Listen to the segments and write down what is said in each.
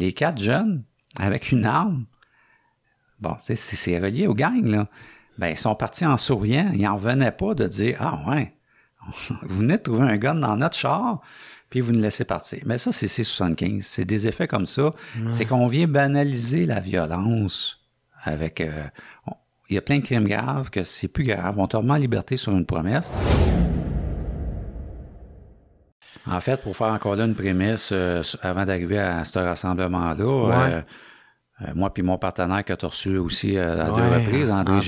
les quatre jeunes, avec une arme, bon, c'est relié au gang, là. Ben, ils sont partis en souriant. Ils n'en venaient pas de dire Ah ouais, vous venez de trouver un gun dans notre char, puis vous nous laissez partir. Mais ça, c'est C-75. C'est des effets comme ça. C'est qu'on vient banaliser la violence avec. Euh, il y a plein de crimes graves que c'est plus grave. On te remet en liberté sur une promesse. En fait, pour faire encore là une prémisse, euh, avant d'arriver à ce rassemblement-là, euh, euh, moi puis mon partenaire qui a as reçu aussi à deux reprises, André,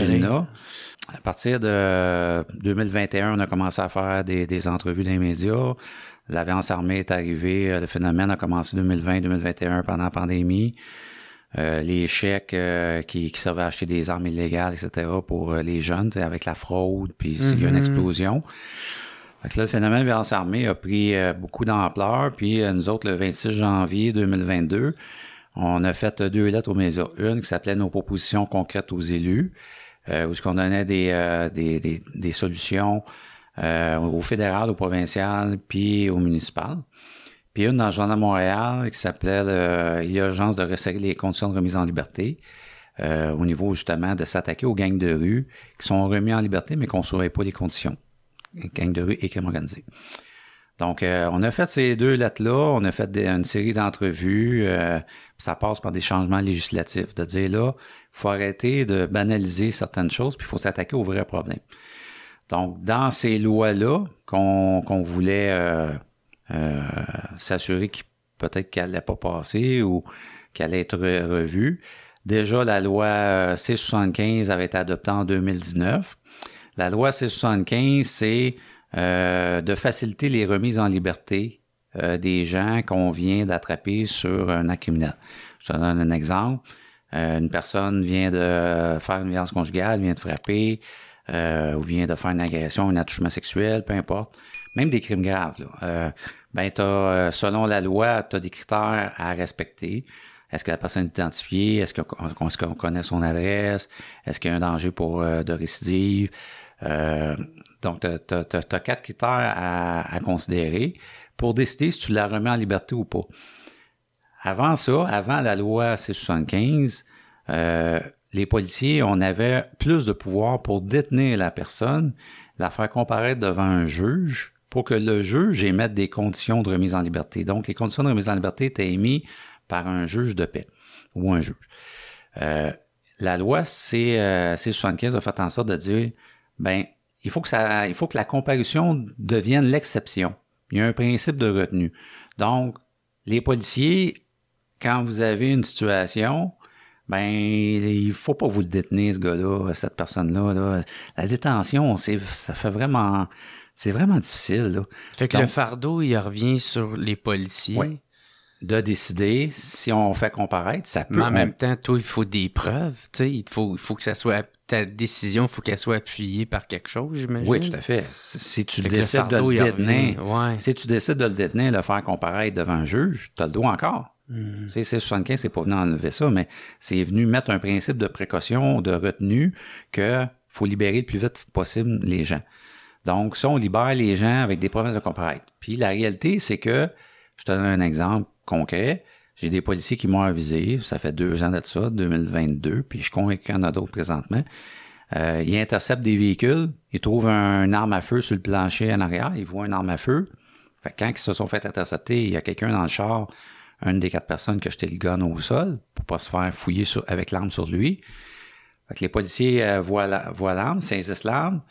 à partir de 2021, on a commencé à faire des, entrevues dans les médias. L'avance armée est arrivée, le phénomène a commencé 2020-2021 pendant la pandémie. les chèques qui, qui servaient à acheter des armes illégales, etc., pour les jeunes, avec la fraude, puis il y a une mm-hmm. explosion le phénomène de violence armée a pris euh, beaucoup d'ampleur. Puis euh, nous autres, le 26 janvier 2022, on a fait euh, deux lettres aux mesures, Une qui s'appelait Nos propositions concrètes aux élus, euh, où ce qu'on donnait des, solutions au fédéral, au provincial, puis au municipal. Puis une dans le Journal Montréal qui s'appelait L'urgence de resserrer les conditions de remise en liberté. au niveau justement de s'attaquer aux gangs de rue qui sont remis en liberté mais qu'on ne saurait pas les conditions gang de rue et crime organisé. Donc, euh, on a fait ces deux lettres-là, on a fait des, une série d'entrevues. Euh, ça passe par des changements législatifs, de dire là, faut arrêter de banaliser certaines choses, puis il faut s'attaquer aux vrais problèmes. Donc, dans ces lois-là, qu'on voulait euh, s'assurer qupeut peut-être qu'elle n'allait pas passer ou qu'elle allait être revue. Déjà, la loi C75 avait été adoptée en 2019. La loi C-75, c'est euh, de faciliter les remises en liberté euh, des gens qu'on vient d'attraper sur un acte Je te donne un exemple. Euh, une personne vient de faire une violence conjugale, vient de frapper, ou vient de faire une agression, un attouchement sexuel, peu importe. Même des crimes graves. Là. ben, t'as selon la loi, tu as des critères à respecter. Est-ce que la personne est identifiée? Est-ce qu'on connaît son adresse? Est-ce qu'il y a un danger pour de récidive? Euh, donc, tu as, quatre critères à, considérer pour décider si tu la remets en liberté ou pas. Avant ça, avant la loi C75, euh, les policiers, on avait plus de pouvoir pour détenir la personne, la faire comparaître devant un juge pour que le juge émette des conditions de remise en liberté. Donc, les conditions de remise en liberté étaient émises par un juge de paix ou un juge. Euh, la loi C, C75 a fait en sorte de dire ben, il faut que ça, il faut que la comparution devienne l'exception. Il y a un principe de retenue. Donc, les policiers, quand vous avez une situation, ben, il faut pas vous le détenir, ce gars-là, cette personne-là. La détention, c'est, ça fait vraiment, c'est vraiment difficile. Fait que le fardeau, il revient sur les policiers. de décider si on fait comparaître, ça Mais en même temps, toi, il faut des preuves. Il faut, il faut que ça soit ta décision, il faut qu'elle soit appuyée par quelque chose, j'imagine. Oui, tout à fait. Si tu décides de le détenir, si tu décides de le détenir, le faire comparaître devant un juge, tu as le droit encore. Hmm. C'est Tu 75, c'est pas venu enlever ça, mais c'est venu mettre un principe de précaution, de retenue, que faut libérer le plus vite possible les gens. Donc, ça, on libère les gens avec des promesses de comparaître. Puis la réalité, c'est que, je te donne un exemple concret, j'ai des policiers qui m'ont avisé, ça fait deux ans de ça, 2022, puis je suis convaincu qu'il y en a d'autres présentement. Euh, ils interceptent des véhicules, ils trouvent un, une arme à feu sur le plancher en arrière, ils voient une arme à feu. Fait quand ils se sont fait intercepter, il y a quelqu'un dans le char, une des quatre personnes qui a jeté le gun au sol pour pas se faire fouiller avec l'arme sur lui. les policiers euh, voient l'arme, saisissent l'arme,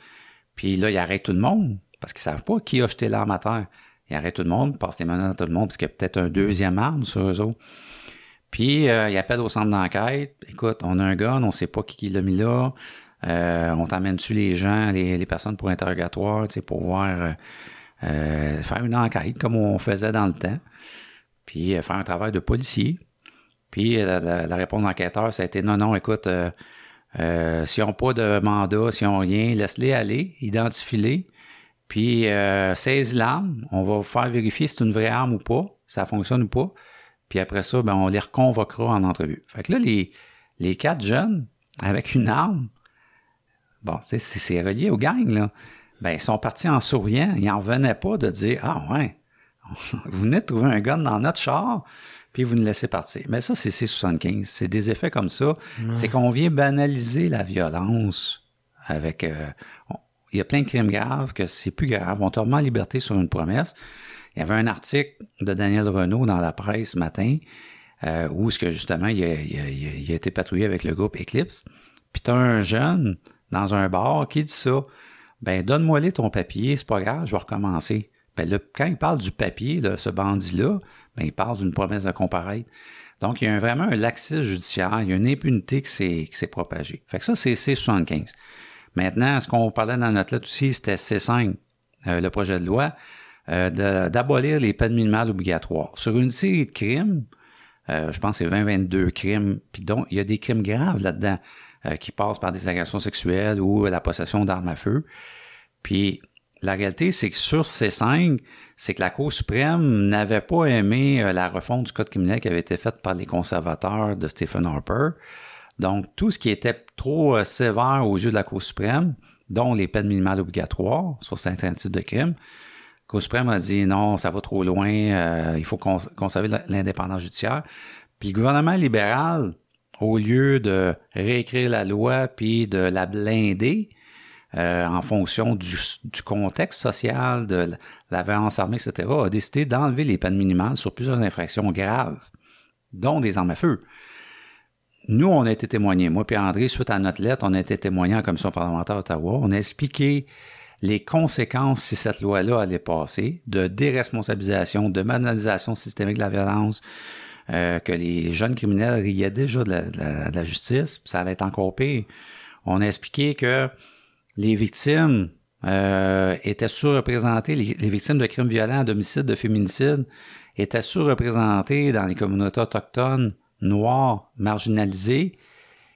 puis là, ils arrêtent tout le monde parce qu'ils savent pas qui a jeté l'arme à terre. Il arrête tout le monde, passe les menaces à tout le monde, parce qu'il y a peut-être un deuxième arme sur eux autres. Puis, euh, ils appelle au centre d'enquête. Écoute, on a un gun, on sait pas qui, qui l'a mis là. Euh, on t'amène-tu les gens, les, personnes pour interrogatoire, tu sais, pour voir, euh, euh, faire une enquête comme on faisait dans le temps. Puis, faire un travail de policier. Puis, la, réponse de l'enquêteur, ça a été non, non, écoute, euh, s'ils n'ont pas de mandat, s'ils n'ont rien, laisse-les aller, identifie-les, puis, 16 euh, lames, on va faire vérifier si c'est une vraie arme ou pas, si ça fonctionne ou pas. Puis après ça, ben, on les reconvoquera en entrevue. Fait que là, les, les quatre jeunes, avec une arme, bon, c'est relié au gang, là. Ben, ils sont partis en souriant. Ils n'en venaient pas de dire Ah ouais, vous venez de trouver un gun dans notre char, puis vous nous laissez partir. Mais ça, c'est C-75. C'est des effets comme ça. C'est qu'on vient banaliser la violence avec. Euh, il y a plein de crimes graves que c'est plus grave. On te en liberté sur une promesse. Il y avait un article de Daniel Renault dans la presse ce matin euh, où ce que justement il a, été patrouillé avec le groupe Eclipse. Puis t'as un jeune dans un bar qui dit ça. Ben donne-moi les ton papier, c'est pas grave, je vais recommencer. Ben là, quand il parle du papier, là, ce bandit-là, ben il parle d'une promesse de comparaître. Donc, il y a vraiment un laxisme judiciaire, il y a une impunité qui s'est propagée. Fait que ça, c'est 75. Maintenant, ce qu'on parlait dans notre lettre aussi, c'était C5, euh, le projet de loi, euh, d'abolir les peines minimales obligatoires. Sur une série de crimes, euh, je pense que c'est 20-22 crimes, puis donc il y a des crimes graves là-dedans qui passent par des agressions sexuelles ou la possession d'armes à feu. Puis la réalité, c'est que sur C-5, c'est que la Cour suprême n'avait pas aimé la refonte du code criminel qui avait été faite par les conservateurs de Stephen Harper. Donc, tout ce qui était trop euh, sévère aux yeux de la Cour suprême, dont les peines minimales obligatoires sur certains types de crimes, la Cour suprême a dit non, ça va trop loin, euh, il faut conserver l'indépendance judiciaire. Puis le gouvernement libéral, au lieu de réécrire la loi puis de la blinder euh, en fonction du, du, contexte social, de la violence armée, etc., a décidé d'enlever les peines minimales sur plusieurs infractions graves, dont des armes à feu nous, on a été témoignés, moi Pierre André, suite à notre lettre, on a été témoignés en commission parlementaire d'Ottawa. On a expliqué les conséquences si cette loi-là allait passer de déresponsabilisation, de banalisation systémique de la violence, euh, que les jeunes criminels riaient déjà de la, justice, puis ça allait être encore pire. On a expliqué que les victimes euh, étaient sous les, les, victimes de crimes violents, d'homicides, de féminicides, étaient sous-représentées dans les communautés autochtones noirs marginalisés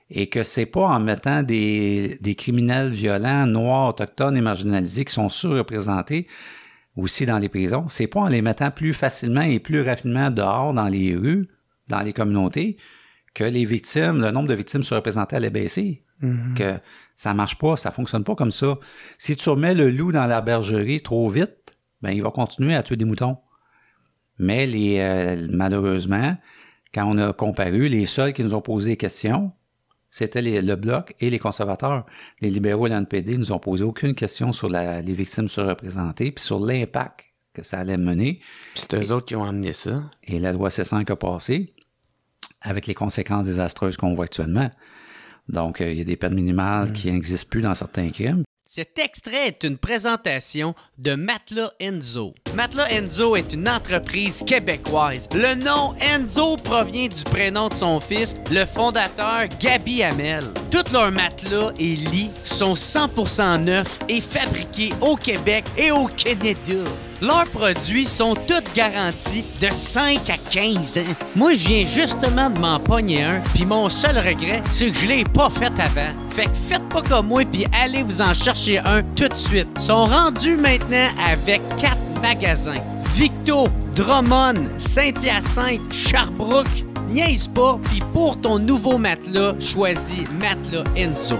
et que c'est pas en mettant des, des, criminels violents, noirs, autochtones et marginalisés qui sont surreprésentés aussi dans les prisons, c'est pas en les mettant plus facilement et plus rapidement dehors dans les rues, dans les communautés, que les victimes, le nombre de victimes surreprésentées allait baisser. Mm-hmm. Que ça marche pas, ça fonctionne pas comme ça. Si tu remets le loup dans la bergerie trop vite, ben il va continuer à tuer des moutons. Mais les, euh, malheureusement, quand on a comparu, les seuls qui nous ont posé des questions, c'était le Bloc et les conservateurs. Les libéraux et l'NPD nous ont posé aucune question sur les victimes surreprésentées, puis sur l'impact que ça allait mener. C'est eux autres qui ont amené ça. Et la loi C5 a passé, avec les conséquences désastreuses qu'on voit actuellement. Donc, euh, il y a des peines minimales hmm. qui n'existent plus dans certains crimes. Cet extrait est une présentation de Matla Enzo. Matla Enzo est une entreprise québécoise. Le nom Enzo provient du prénom de son fils, le fondateur Gabi Hamel. Toutes leurs matelas et lits sont 100% neufs et fabriqués au Québec et au Canada. Leurs produits sont tous garantis de 5 à 15 ans. Moi, je viens justement de m'en pogner un, puis mon seul regret, c'est que je l'ai pas fait avant. Fait que faites pas comme moi, puis allez vous en chercher un tout de suite. Ils sont rendus maintenant avec 4 magasins. Victo, Drummond, Saint-Hyacinthe, Sherbrooke, niaise pas, puis pour ton nouveau matelas, choisis Matelas Enzo.